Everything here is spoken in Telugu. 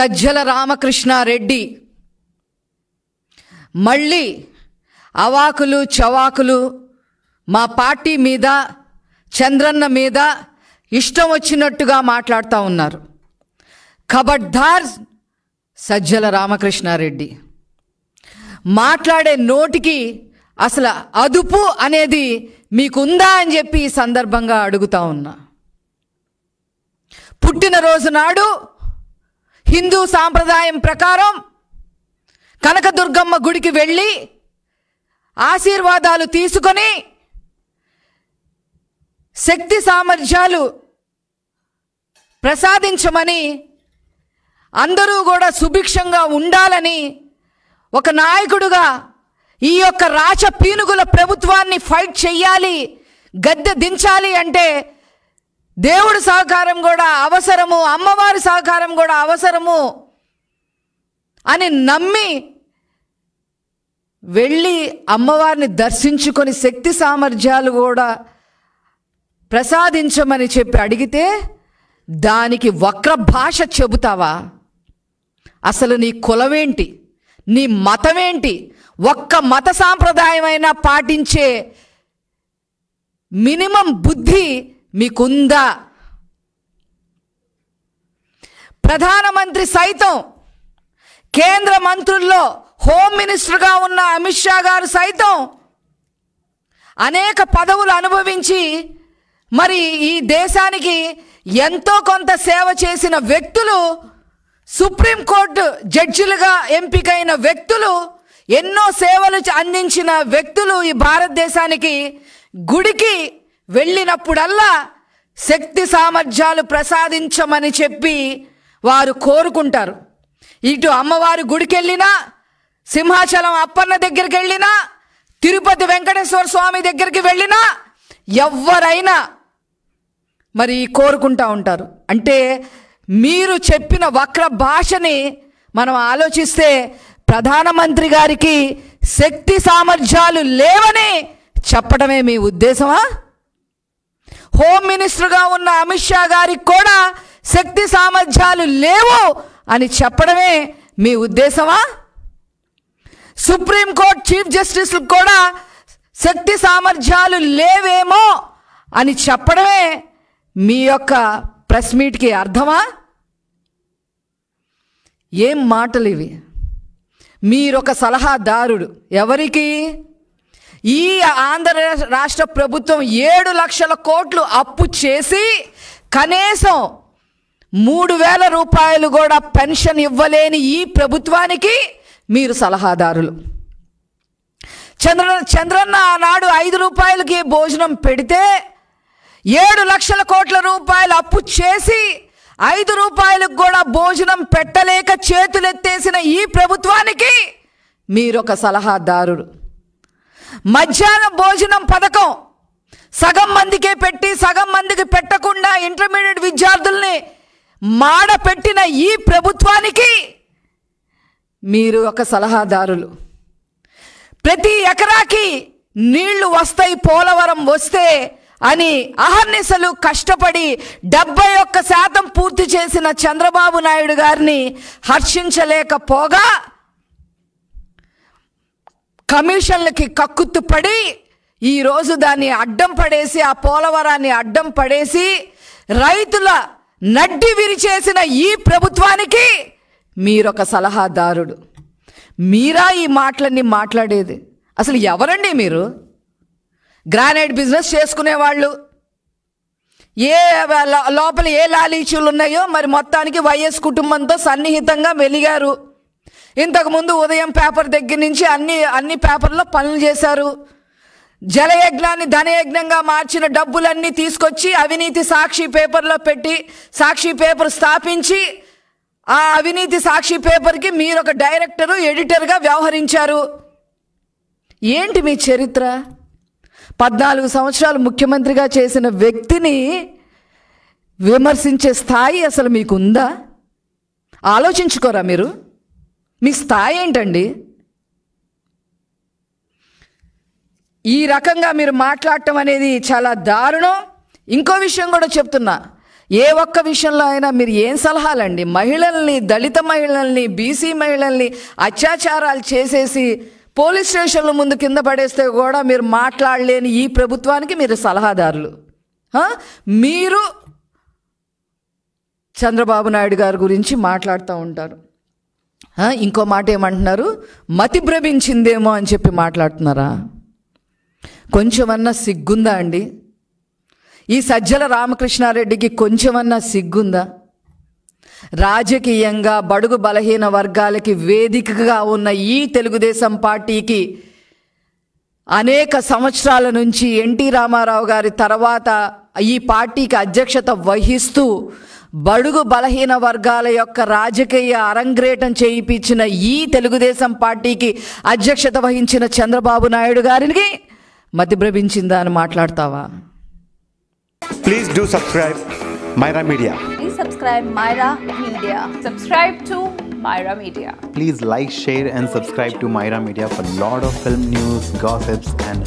సజ్జల రామకృష్ణారెడ్డి మళ్ళీ అవాకులు చవాకులు మా పార్టీ మీద చంద్రన్న మీద ఇష్టం వచ్చినట్టుగా మాట్లాడుతూ ఉన్నారు కబడ్దార్ సజ్జల రామకృష్ణారెడ్డి మాట్లాడే నోటికి అసలు అదుపు అనేది మీకుందా అని చెప్పి ఈ సందర్భంగా అడుగుతా ఉన్నా పుట్టినరోజు నాడు హిందూ సాంప్రదాయం ప్రకారం కనకదుర్గమ్మ గుడికి వెళ్ళి ఆశీర్వాదాలు తీసుకొని శక్తి సామర్థ్యాలు ప్రసాదించమని అందరూ కూడా సుభిక్షంగా ఉండాలని ఒక నాయకుడుగా ఈ యొక్క రాచ పీనుగుల ప్రభుత్వాన్ని ఫైట్ చెయ్యాలి గద్దె దించాలి అంటే దేవుడు సహకారం కూడా అవసరము అమ్మవారి సహకారం కూడా అవసరము అని నమ్మి వెళ్ళి అమ్మవారిని దర్శించుకొని శక్తి సామర్థ్యాలు కూడా ప్రసాదించమని చెప్పి అడిగితే దానికి వక్ర భాష చెబుతావా అసలు నీ కులమేంటి నీ మతమేంటి ఒక్క మత సాంప్రదాయమైనా పాటించే మినిమం బుద్ధి మీకుందా ప్రధానమంత్రి సైతం కేంద్ర మంత్రుల్లో హోమ్ మినిస్టర్గా ఉన్న అమిత్ షా గారు సైతం అనేక పదవులు అనుభవించి మరి ఈ దేశానికి ఎంతో కొంత సేవ చేసిన వ్యక్తులు సుప్రీంకోర్టు జడ్జిలుగా ఎంపికైన వ్యక్తులు ఎన్నో సేవలు అందించిన వ్యక్తులు ఈ భారతదేశానికి గుడికి వెళ్ళినప్పుడల్లా శక్తి సామర్థ్యాలు ప్రసాదించమని చెప్పి వారు కోరుకుంటారు ఇటు అమ్మవారి గుడికెళ్ళినా సింహాచలం అప్పన్న దగ్గరికి వెళ్ళినా తిరుపతి వెంకటేశ్వర స్వామి దగ్గరికి వెళ్ళినా ఎవరైనా మరి కోరుకుంటా ఉంటారు అంటే మీరు చెప్పిన వక్ర భాషని మనం ఆలోచిస్తే ప్రధానమంత్రి గారికి శక్తి సామర్థ్యాలు లేవని చెప్పడమే మీ ఉద్దేశమా హోమ్ మినిస్టర్గా ఉన్న అమిత్ షా గారికి కూడా శక్తి సామర్థ్యాలు లేవు అని చెప్పడమే మీ ఉద్దేశమా సుప్రీంకోర్టు చీఫ్ జస్టిస్లకు కూడా శక్తి సామర్థ్యాలు లేవేమో అని చెప్పడమే మీ యొక్క ప్రెస్ మీట్కి అర్థమా ఏం మాటలు ఇవి మీరొక సలహాదారుడు ఎవరికి ఈ ఆంధ్ర రాష్ట్ర ప్రభుత్వం ఏడు లక్షల కోట్లు అప్పు చేసి కనీసం మూడు వేల రూపాయలు కూడా పెన్షన్ ఇవ్వలేని ఈ ప్రభుత్వానికి మీరు సలహాదారులు చంద్ర చంద్రన్న ఆనాడు ఐదు రూపాయలకి భోజనం పెడితే ఏడు లక్షల కోట్ల రూపాయలు అప్పు చేసి ఐదు రూపాయలకు కూడా భోజనం పెట్టలేక చేతులెత్తేసిన ఈ ప్రభుత్వానికి మీరొక సలహాదారుడు మధ్యాహ్న భోజనం పథకం సగం మందికే పెట్టి సగం మందికి పెట్టకుండా ఇంటర్మీడియట్ విద్యార్థుల్ని మాడ పెట్టిన ఈ ప్రభుత్వానికి మీరు ఒక సలహాదారులు ప్రతి ఎకరాకి నీళ్లు వస్తాయి పోలవరం వస్తే అని అహర్నిశలు కష్టపడి డెబ్బై ఒక్క శాతం పూర్తి చేసిన చంద్రబాబు నాయుడు గారిని హర్షించలేకపోగా కమిషన్లకి కక్కుత్తుపడి ఈరోజు దాన్ని అడ్డం పడేసి ఆ పోలవరాన్ని అడ్డం పడేసి రైతుల నడ్డి విరిచేసిన ఈ ప్రభుత్వానికి మీరొక సలహాదారుడు మీరా ఈ మాటలన్నీ మాట్లాడేది అసలు ఎవరండి మీరు గ్రానైట్ బిజినెస్ చేసుకునేవాళ్ళు ఏ లోపల ఏ లాలీచులు ఉన్నాయో మరి మొత్తానికి వైఎస్ కుటుంబంతో సన్నిహితంగా వెలిగారు ఇంతకుముందు ఉదయం పేపర్ దగ్గర నుంచి అన్ని అన్ని పేపర్లో పనులు చేశారు జలయజ్ఞాన్ని ధనయజ్ఞంగా మార్చిన డబ్బులన్నీ తీసుకొచ్చి అవినీతి సాక్షి పేపర్లో పెట్టి సాక్షి పేపర్ స్థాపించి ఆ అవినీతి సాక్షి పేపర్కి మీరు ఒక డైరెక్టరు ఎడిటర్గా వ్యవహరించారు ఏంటి మీ చరిత్ర పద్నాలుగు సంవత్సరాలు ముఖ్యమంత్రిగా చేసిన వ్యక్తిని విమర్శించే స్థాయి అసలు మీకుందా ఆలోచించుకోరా మీరు మీ స్థాయి ఏంటండి ఈ రకంగా మీరు మాట్లాడటం అనేది చాలా దారుణం ఇంకో విషయం కూడా చెప్తున్నా ఏ ఒక్క విషయంలో అయినా మీరు ఏం సలహాలండి మహిళల్ని దళిత మహిళల్ని బీసీ మహిళల్ని అత్యాచారాలు చేసేసి పోలీస్ స్టేషన్ల ముందు కింద పడేస్తే కూడా మీరు మాట్లాడలేని ఈ ప్రభుత్వానికి మీరు సలహాదారులు మీరు చంద్రబాబు నాయుడు గారి గురించి మాట్లాడుతూ ఉంటారు ఇంకో మాట ఏమంటున్నారు మతి భ్రమించిందేమో అని చెప్పి మాట్లాడుతున్నారా కొంచెమన్నా సిగ్గుందా అండి ఈ సజ్జల రామకృష్ణారెడ్డికి కొంచెమన్నా సిగ్గుందా రాజకీయంగా బడుగు బలహీన వర్గాలకి వేదికగా ఉన్న ఈ తెలుగుదేశం పార్టీకి అనేక సంవత్సరాల నుంచి ఎన్టీ రామారావు గారి తర్వాత ఈ పార్టీకి అధ్యక్షత వహిస్తూ బడుగు బలహీన వర్గాల యొక్క రాజకీయ అరంగ్రేటం చేయించిన ఈ తెలుగుదేశం పార్టీకి అధ్యక్షత వహించిన చంద్రబాబు నాయుడు గారికి మతిభ్రమించిందా అని మాట్లాడతావా please do subscribe Myra media please subscribe Myra media subscribe to Myra media please like share and subscribe to Myra media for lot of film news gossips and